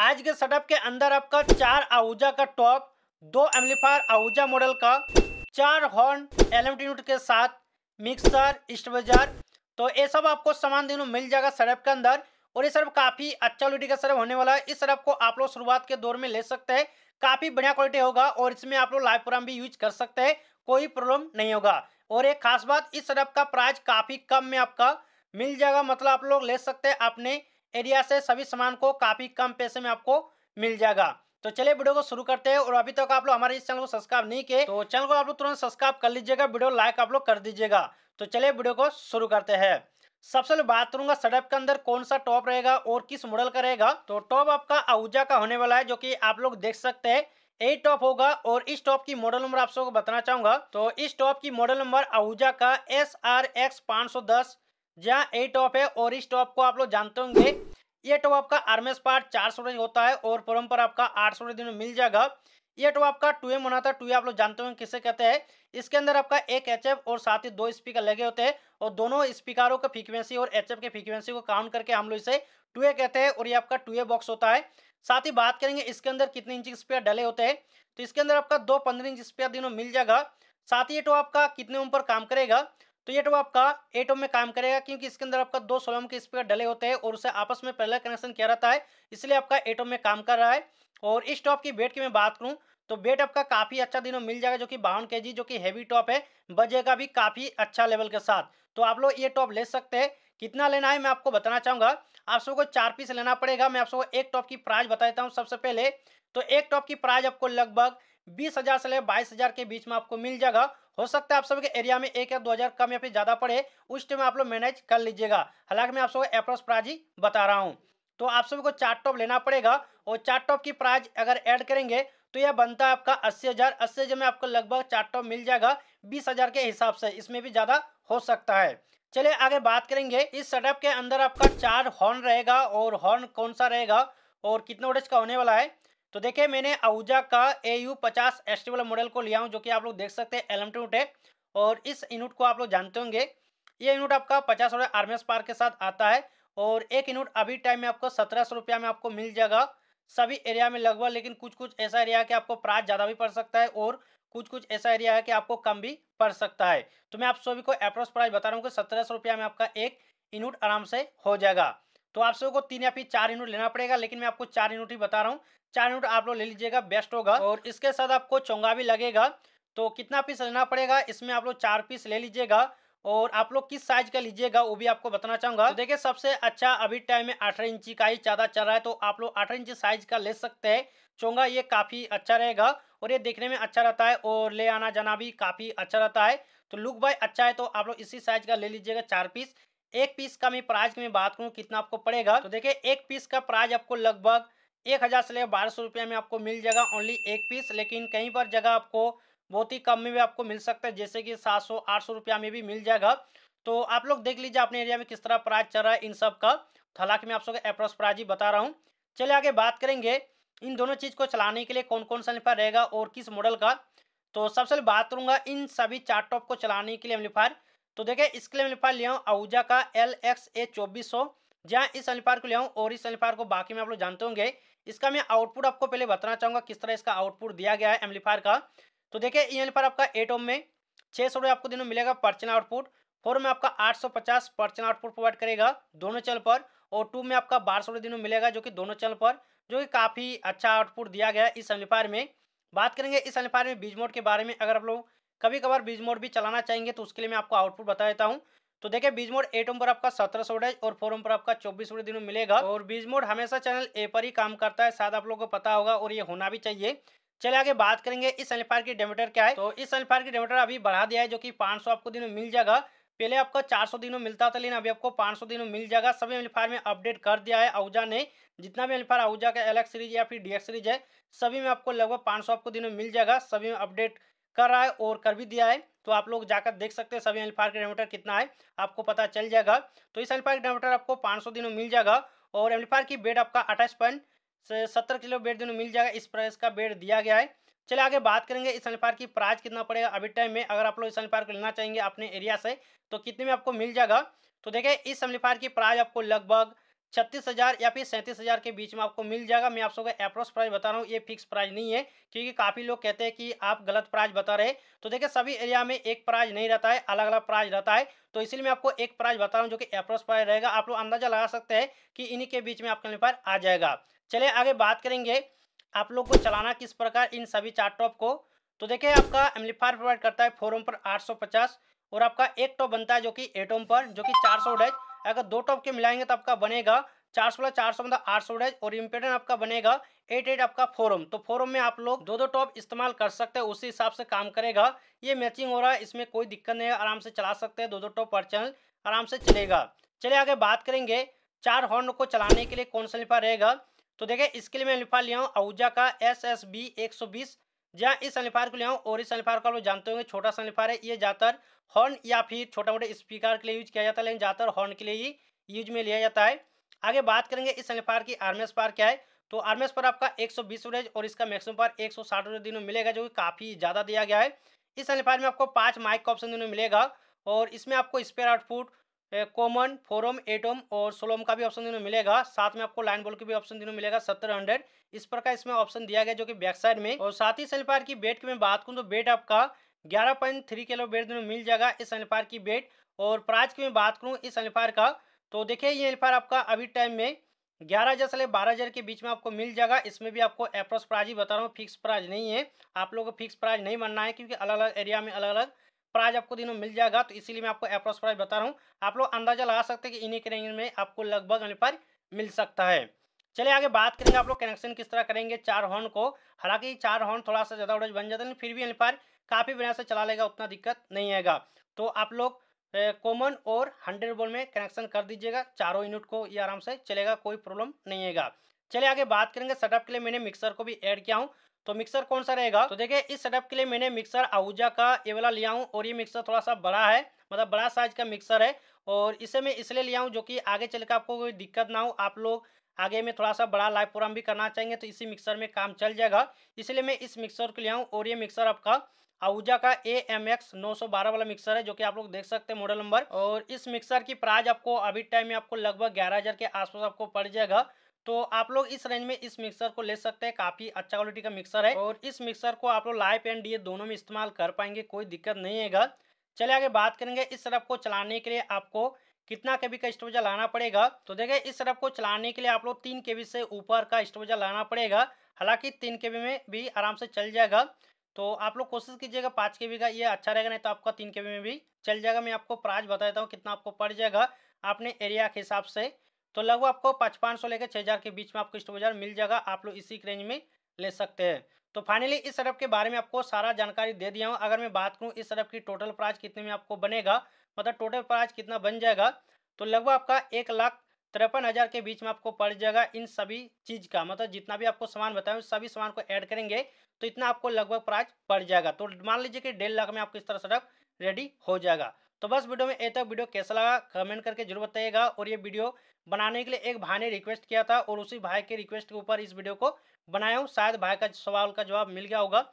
आज के सेटअप के अंदर आपका चार आहूजा का टॉप दो एम्पलीफायर आहूजा मॉडल का चार हॉर्न एल यूनिट के साथ मिक्सर स्टबेजर तो ये सब आपको सामान दिनों मिल जाएगा सेटअप के अंदर और ये सरप काफ़ी अच्छा क्वालिटी का सेटअप होने वाला है इस सेटअप को आप लोग शुरुआत के दौर में ले सकते हैं काफ़ी बढ़िया क्वालिटी होगा और इसमें आप लोग लाइव प्रोग्राम भी यूज कर सकते हैं कोई प्रॉब्लम नहीं होगा और एक खास बात इस सेटअप का प्राइस काफ़ी कम में आपका मिल जाएगा मतलब आप लोग ले सकते हैं अपने एरिया से सभी सामान को काफ़ी कम पैसे में आपको मिल जाएगा तो चलिए वीडियो को शुरू करते हैं और अभी तक आप लोग हमारे इस चैनल को सब्सक्राइब नहीं किए तो चैनल को आप लोग तुरंत सब्सक्राइब कर लीजिएगा वीडियो लाइक आप लोग कर दीजिएगा तो चलिए वीडियो को शुरू करते हैं सबसे पहले बात करूंगा सेटअप के अंदर कौन सा टॉप रहेगा और किस मॉडल का रहेगा तो टॉप आपका आहूजा का होने वाला है जो कि आप लोग देख सकते हैं यही टॉप होगा और इस टॉप की मॉडल नंबर आप सबको बताना चाहूंगा तो इस टॉप की मॉडल नंबर आहूजा का एस आर एक्स पाँच सौ दस जहाँ ए टॉप है और इस टॉप को आप लोग जानते होंगे ये टॉप आपका आर्मेस पार्ट चार सौ होता है और पर आपका आठ सौ दिन में मिल जाएगा ये टॉप आपका टू एम होना था टू आप लोग जानते होंगे किसे कहते हैं इसके अंदर आपका एक एच और साथ ही दो स्पीकर लगे होते हैं और दोनों स्पीकरों का फ्रीक्वेंसी और एच के फ्रीक्वेंसी को काउंट करके हम लोग इसे टू कहते हैं और ये आपका टू बॉक्स होता है साथ ही बात करेंगे इसके अंदर कितने इंच स्पीकर डले होते हैं तो इसके अंदर आपका दो पंद्रह इंच स्पीकर दिनों मिल जाएगा साथ ही ये टॉप आपका कितने ऊपर काम करेगा तो ये टो तो आपका ए टो में काम करेगा क्योंकि इसके अंदर आपका दो सोलम के स्पीकर डले होते हैं और उसे आपस में पहला कनेक्शन किया रहता है इसलिए आपका ए टो में काम कर रहा है और इस टॉप की वेट की मैं बात करूँ तो वेट आपका काफ़ी अच्छा दिनों मिल जाएगा जो कि बावन के जो कि हैवी टॉप है बजेगा भी काफ़ी अच्छा लेवल के साथ तो आप लोग ये टॉप ले सकते हैं कितना लेना है मैं आपको बताना चाहूँगा आप सबको चार पीस लेना पड़ेगा मैं आप सबको एक टॉप की प्राइस बता देता हूँ सबसे पहले तो एक टॉप की प्राइस आपको लगभग बीस हजार से ले बाईस हजार के बीच में आपको मिल जाएगा हो सकता है आप सभी के एरिया में एक या दो हजार कम या फिर ज्यादा पड़े उस टाइम आप लोग मैनेज कर लीजिएगा हालांकि मैं आप सबको अप्रोस प्राइज ही बता रहा हूँ तो आप सभी को चार टॉप लेना पड़ेगा और चार टॉप की प्राइज अगर ऐड करेंगे तो यह बनता है आपका अस्सी हज़ार अस्सी हज़ार में आपको लगभग चार टॉप मिल जाएगा बीस हज़ार के हिसाब से इसमें भी ज़्यादा हो सकता है चलिए आगे बात करेंगे इस सेटअप के अंदर आपका चार हॉर्न रहेगा और हॉर्न कौन सा रहेगा और कितना ओडेज का होने वाला है तो देखिए मैंने आहूजा का ए यू पचास एस्टिवल मॉडल को लिया हूँ जो कि आप लोग देख सकते हैं एलम टूट है और इस यूनिट को आप लोग जानते होंगे ये यूनिट आपका पचास रुपये आर्मी पार के साथ आता है और एक यूनिट अभी टाइम में आपको सत्रह सौ रुपया में आपको मिल जाएगा सभी एरिया में लगभग लेकिन कुछ कुछ ऐसा एरिया है कि आपको प्राइस ज़्यादा भी पड़ सकता है और कुछ कुछ ऐसा एरिया है कि आपको कम भी पड़ सकता है तो मैं आप सभी को अप्रोच प्राइस बता रहा हूँ कि सत्रह सौ रुपया में आपका एक यूनिट आराम से हो जाएगा तो आप सबको तीन या फिर चार यूनिट लेना पड़ेगा लेकिन मैं आपको चार यूनिट ही बता रहा हूँ चार यूनिट आप लोग ले लीजिएगा बेस्ट होगा और इसके साथ आपको चौंगा भी लगेगा तो कितना पीस लेना पड़ेगा इसमें आप लोग चार पीस ले लीजिएगा और आप लोग किस साइज का लीजिएगा वो भी आपको बताना चाहूंगा तो देखिए सबसे अच्छा अभी टाइम में अठारह इंची का ही ज़्यादा चल रहा है तो आप लोग अठारह इंची साइज का ले सकते हैं चोंगा ये काफ़ी अच्छा रहेगा और ये देखने में अच्छा रहता है और ले आना जाना भी काफ़ी अच्छा रहता है तो लुक बाय अच्छा है तो आप लोग इसी साइज का ले लीजिएगा चार पीस एक पीस का मैं प्राइस की बात करूँ कितना आपको पड़ेगा तो देखिए एक पीस का प्राइस आपको लगभग एक हज़ार से लेकर बारह सौ रुपये में आपको मिल जाएगा ओनली एक पीस लेकिन कहीं पर जगह आपको बहुत ही कम में भी आपको मिल सकता है जैसे कि सात सौ आठ सौ रुपया में भी मिल जाएगा तो आप लोग देख लीजिए अपने एरिया में किस तरह प्राइस चल रहा है इन सब का तो हालांकि मैं आप सबको अप्रोस प्राइज ही बता रहा हूँ चलिए आगे बात करेंगे इन दोनों चीज़ को चलाने के लिए कौन कौन सा लिफायर रहेगा और किस मॉडल का तो सबसे बात करूँगा इन सभी चार टॉप को चलाने के लिए एम्पलीफायर तो देखिये इसके लिए मैं लिया हूँ आहूजा का एल एक्स ए चौबीस सौ जहाँ इस अनुपात को लिया हूँ और इस अनुपात को बाकी में आप लोग जानते होंगे इसका मैं आउटपुट आपको पहले बताना चाहूँगा किस तरह इसका आउटपुट दिया गया है एम्पलीफायर का तो देखिए ये एमलिफायर आपका एट ओम में छः सौ आपको दिनों मिलेगा पर्चन आउटपुट फोर में आपका आठ सौ पचास पर्चन आउटपुट प्रोवाइड करेगा दोनों चैनल पर और टू में आपका बारह सौ दिनों मिलेगा जो कि दोनों चैनल पर जो कि काफ़ी अच्छा आउटपुट दिया गया है इस एम्पलीफायर में बात करेंगे इस एम्पलीफायर में बीज मोड के बारे में अगर आप लोग कभी कभार बीज मोड भी चलाना चाहेंगे तो उसके लिए मैं आपको आउटपुट बता देता हूँ तो देखिए बीज मोड एट ओम पर आपका सत्रह सौ वोल्टेज और फोर ओम पर आपका चौबीस सौ दिनों मिलेगा और बीज मोड हमेशा चैनल ए पर ही काम करता है शायद आप लोगों को पता होगा और ये होना भी चाहिए चले आगे बात करेंगे इस एल्फायर की डेमीटर क्या है तो इस एल्फायर की डेमीटर अभी बढ़ा दिया है जो कि 500 आपको दिनों मिल जाएगा पहले आपका चार दिनों मिलता था लेकिन अभी आपको 500 दिनों मिल जाएगा सभी एल्फायर में अपडेट कर दिया है आहूजा ने जितना भी एल्फायर आहूजा का एलेक्स सीरीज या फिर डी सीरीज है सभी में आपको लगभग पाँच आपको दिनों मिल जाएगा सभी में अपडेट कर रहा है और कर भी दिया है तो आप लोग जाकर देख सकते हैं सभी एल्फायर का डायमीटर कितना है आपको पता चल जाएगा तो इस अल्फार का डायमीटर आपको 500 दिनों मिल जाएगा और एल्फायर की बेड आपका अट्ठाईस पॉइंट सत्तर किलो बेड दिनों मिल जाएगा इस प्राइस का बेड दिया गया है चलिए आगे बात करेंगे इस एल्फायर की प्राइस कितना पड़ेगा अभी टाइम में अगर आप लोग इस एल्फायर को लेना चाहेंगे अपने एरिया से तो कितने में आपको मिल जाएगा तो देखिए इस एम्पलीफायर की प्राइस आपको लगभग छत्तीस हज़ार या फिर सैंतीस हज़ार के बीच में आपको मिल जाएगा मैं आप सबको अप्रोक्स प्राइस बता रहा हूँ ये फिक्स प्राइस नहीं है क्योंकि काफ़ी लोग कहते हैं कि आप गलत प्राइस बता रहे तो देखिए सभी एरिया में एक प्राइस नहीं रहता है अलग अलग प्राइस रहता है तो इसलिए मैं आपको एक प्राइस बता रहा हूँ जो कि अप्रोक्स प्राइस रहेगा आप लोग अंदाजा लगा सकते हैं कि इन्हीं के बीच में आपका लिए आ जाएगा चलिए आगे बात करेंगे आप लोग को चलाना किस प्रकार इन सभी चार टॉप को तो देखिए आपका एम्पलीफायर प्रोवाइड करता है फोरम पर 850 और आपका एक टॉप बनता है जो कि एटोम पर जो कि चार सौ अगर दो टॉप के मिलाएंगे तो आपका बनेगा चार सौ चार सौ मतलब आठ सौ और इम्पोर्टेंट आपका बनेगा एट एट आपका फोरम तो फोरम में आप लोग दो दो टॉप इस्तेमाल कर सकते हैं उसी हिसाब से काम करेगा ये मैचिंग हो रहा है इसमें कोई दिक्कत नहीं है आराम से चला सकते हैं दो दो टॉप पर चैनल आराम से चलेगा चलिए आगे बात करेंगे चार हॉर्न को चलाने के लिए कौन सा लिफा रहेगा तो देखिए इसके लिए मैं लिफा लिया हूँ आहूजा का एस एस बी एक सौ बीस जहाँ इस सनिफायर को ले आऊँ और इस सनिफायर का आप लोग जानते होंगे छोटा सनिफायर है ये ज़्यादातर हॉर्न या फिर छोटा मोटे स्पीकर के लिए यूज किया जाता है लेकिन ज़्यादातर हॉर्न के लिए ही यूज में लिया जाता है आगे बात करेंगे इस सनिफायर की आर्मेस पार क्या है तो आर्मेस पर आपका एक सौ वोल्टेज और इसका मैक्सिमम पार एक सौ साठ दिनों मिलेगा जो कि काफ़ी ज़्यादा दिया गया है इस सनिफायर में आपको पाँच माइक का ऑप्शन दिनों मिलेगा और इसमें आपको spare output common forum atom और सोलोम का भी ऑप्शन दिनों मिलेगा साथ में आपको लाइन बॉल की भी ऑप्शन दिनों मिलेगा सत्तर हंड्रेड इस प्रकार इसमें ऑप्शन दिया गया जो कि बैक साइड में और साथ ही इस की बेट की मैं बात करूँ तो बेट आपका ग्यारह पॉइंट थ्री किलो बेट दिनों मिल जाएगा इस एल्पायर की बेट और प्राइज की मैं बात करूँ इस एल्पायर का तो देखिए ये एल्पायर आपका अभी टाइम में ग्यारह हज़ार से बारह हज़ार के बीच में आपको मिल जाएगा इसमें भी आपको अप्रोस प्राइज ही बता रहा हूँ फिक्स प्राइज नहीं है आप लोगों को फिक्स प्राइज नहीं बनना है क्योंकि अलग अलग एरिया में अलग अलग प्राइज आपको दिनों मिल जाएगा तो इसीलिए मैं आपको अप्रोक्स प्राइज बता रहा हूँ आप लोग अंदाजा लगा सकते हैं कि इन्हीं के रेंज में आपको लगभग अनुपार मिल सकता है चलिए आगे बात करेंगे आप लोग कनेक्शन किस तरह करेंगे चार हॉर्न को हालांकि चार हॉर्न थोड़ा सा ज़्यादा उड़ज बन जाते हैं फिर भी अनुपार काफ़ी बढ़िया से चला लेगा उतना दिक्कत नहीं आएगा तो आप लोग कॉमन और हंड्रेड बोल में कनेक्शन कर दीजिएगा चारों यूनिट को ये आराम से चलेगा कोई प्रॉब्लम नहीं आएगा चलिए आगे बात करेंगे सेटअप के लिए मैंने मिक्सर को भी ऐड किया हूँ तो मिक्सर कौन सा रहेगा तो देखिए इस सेटअप के लिए मैंने मिक्सर आहूजा का ये वाला लिया हूँ और ये मिक्सर थोड़ा सा बड़ा है मतलब बड़ा साइज का मिक्सर है और इसे मैं इसलिए लिया हूँ जो कि आगे चल के आपको कोई दिक्कत ना हो आप लोग आगे में थोड़ा सा बड़ा लाइव प्रोग्राम भी करना चाहेंगे तो इसी मिक्सर में काम चल जाएगा इसलिए मैं इस मिक्सर को लिया हूँ और ये मिक्सर आपका आहूजा का ए एम एक्स नौ सौ बारह वाला मिक्सर है जो कि आप लोग देख सकते हैं मॉडल नंबर और इस मिक्सर की प्राइस आपको अभी टाइम में आपको लगभग ग्यारह हज़ार के आसपास आपको पड़ जाएगा तो आप लोग इस रेंज में इस मिक्सर को ले सकते हैं काफ़ी अच्छा क्वालिटी का मिक्सर है और इस मिक्सर को आप लोग लाइफ एंड डी दोनों में इस्तेमाल कर पाएंगे कोई दिक्कत नहीं है घर चलिए आगे बात करेंगे इस सरफ को चलाने के लिए आपको कितना के का स्टोवेजा लाना पड़ेगा तो देखिए इस सरफ को चलाने के लिए आप लोग तीन के से ऊपर का स्टोवेजा लाना पड़ेगा हालांकि तीन के में भी आराम से चल जाएगा तो आप लोग कोशिश कीजिएगा पाँच के का ये अच्छा रहेगा नहीं तो आपका तीन के में भी चल जाएगा मैं आपको प्राइस बता देता हूँ कितना आपको पड़ जाएगा अपने एरिया के हिसाब से तो लगभग आपको पाँच पाँच सौ लेकर छः हज़ार के बीच में आपको स्टॉपेजर मिल जाएगा आप लोग इसी रेंज में ले सकते हैं तो फाइनली इस सड़क के बारे में आपको सारा जानकारी दे दिया हूँ अगर मैं बात करूँ इस सड़क की टोटल प्राइस कितने में आपको बनेगा मतलब टोटल प्राइस कितना बन जाएगा तो लगभग आपका एक लाख तिरपन हज़ार के बीच में आपको पड़ जाएगा इन सभी चीज़ का मतलब जितना भी आपको सामान बताया सभी सामान को ऐड करेंगे तो इतना आपको लगभग प्राइस पड़ जाएगा तो मान लीजिए कि डेढ़ लाख में आपको इस तरह सड़क रेडी हो जाएगा तो बस वीडियो में ए तक वीडियो कैसा लगा कमेंट करके जरूर बताइएगा और ये वीडियो बनाने के लिए एक भाई ने रिक्वेस्ट किया था और उसी भाई के रिक्वेस्ट के ऊपर इस वीडियो को बनाया हूँ शायद भाई का सवाल का जवाब मिल गया होगा